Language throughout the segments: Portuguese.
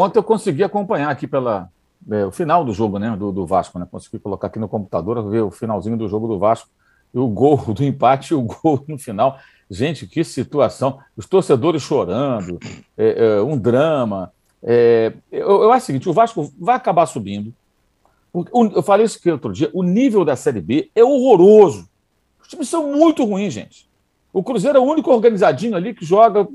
Ontem eu consegui acompanhar aqui pela é, o final do jogo, né, do, do, Vasco, né? Consegui colocar aqui no computador ver o finalzinho do jogo do Vasco e o gol do empate e o gol no final. Gente, que situação! Os torcedores chorando, é, é, um drama. É, eu, eu, acho o seguinte: o Vasco vai acabar subindo. eu falei isso aqui outro dia. O nível da Série B é horroroso. Os times são muito ruins, gente. O Cruzeiro é o único organizadinho ali que joga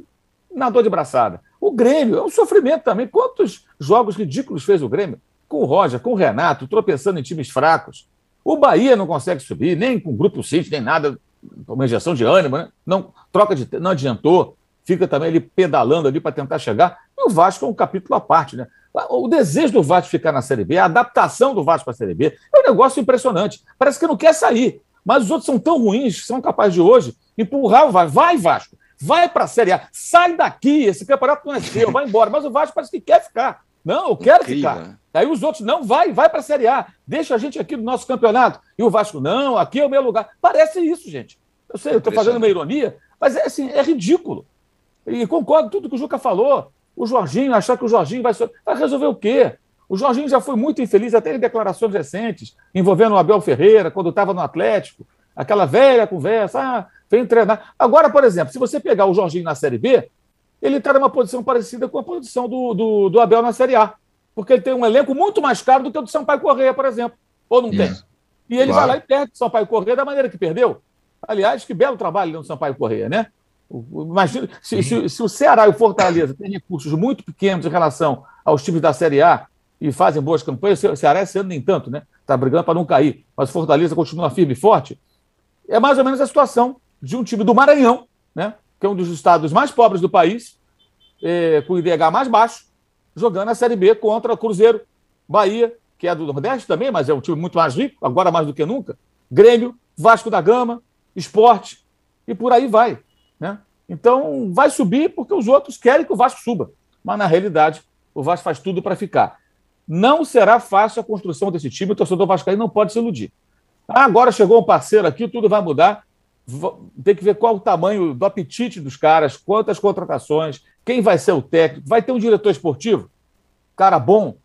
na dor de braçada. O Grêmio é um sofrimento também. Quantos jogos ridículos fez o Grêmio? Com o Roger, com o Renato, tropeçando em times fracos. O Bahia não consegue subir, nem com o Grupo City, nem nada. Uma injeção de ânimo, né? Não, troca de. Não adiantou. Fica também ali pedalando ali para tentar chegar. E o Vasco é um capítulo à parte, né? O desejo do Vasco ficar na Série B, a adaptação do Vasco para a Série B, é um negócio impressionante. Parece que não quer sair. Mas os outros são tão ruins, são capazes de hoje empurrar o Vasco. Vai, Vasco! vai para a Série A, sai daqui, esse campeonato não é seu, vai embora. Mas o Vasco parece que quer ficar. Não, eu quero Incrível. ficar. Né? Aí os outros, não, vai, vai para a Série A, deixa a gente aqui no nosso campeonato. E o Vasco, não, aqui é o meu lugar. Parece isso, gente. Eu sei, é eu estou fazendo uma ironia, mas é assim, é ridículo. E concordo com tudo que o Juca falou. O Jorginho, achar que o Jorginho vai, vai resolver o quê? O Jorginho já foi muito infeliz, até em declarações recentes, envolvendo o Abel Ferreira, quando estava no Atlético. Aquela velha conversa, ah, tem treinar. Agora, por exemplo, se você pegar o Jorginho na Série B, ele está numa posição parecida com a posição do, do, do, Abel na Série A. Porque ele tem um elenco muito mais caro do que o do Sampaio Correia, por exemplo. Ou não tem? E ele claro. vai lá e perde o Sampaio Correia da maneira que perdeu. Aliás, que belo trabalho do Sampaio Correia, né? Imagina, se, se, se, o Ceará e o Fortaleza têm recursos muito pequenos em relação aos times da Série A e fazem boas campanhas, o Ceará esse ano nem tanto, né? Está brigando para não cair, mas o Fortaleza continua firme e forte. É mais ou menos a situação de um time do Maranhão, né? que é um dos estados mais pobres do país, é, com o IDH mais baixo, jogando a Série B contra o Cruzeiro, Bahia, que é do Nordeste também, mas é um time muito mais rico, agora mais do que nunca, Grêmio, Vasco da Gama, Esporte, e por aí vai. Né? Então, vai subir porque os outros querem que o Vasco suba, mas na realidade o Vasco faz tudo para ficar. Não será fácil a construção desse time, o torcedor vascaíno não pode se iludir. agora chegou um parceiro aqui, tudo vai mudar tem que ver qual o tamanho do apetite dos caras, quantas contratações, quem vai ser o técnico, vai ter um diretor esportivo, cara bom.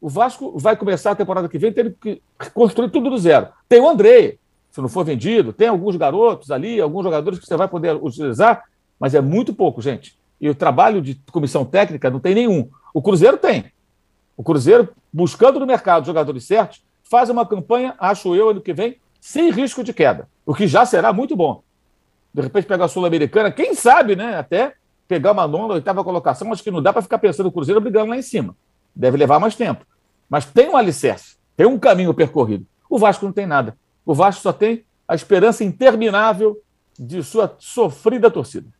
O Vasco vai começar a temporada que vem tendo que construir tudo do zero. Tem o andré se não for vendido, tem alguns garotos ali, alguns jogadores que você vai poder utilizar, mas é muito pouco, gente. E o trabalho de comissão técnica não tem nenhum. O Cruzeiro tem. O Cruzeiro, buscando no mercado jogadores certos, faz uma campanha, acho eu, ano que vem, sem risco de queda, o que já será muito bom. De repente pegar a Sul-Americana, quem sabe, né? Até pegar uma nona, oitava colocação, acho que não dá para ficar pensando o Cruzeiro brigando lá em cima. Deve levar mais tempo. Mas tem um alicerce, tem um caminho percorrido. O Vasco não tem nada. O Vasco só tem a esperança interminável de sua sofrida torcida.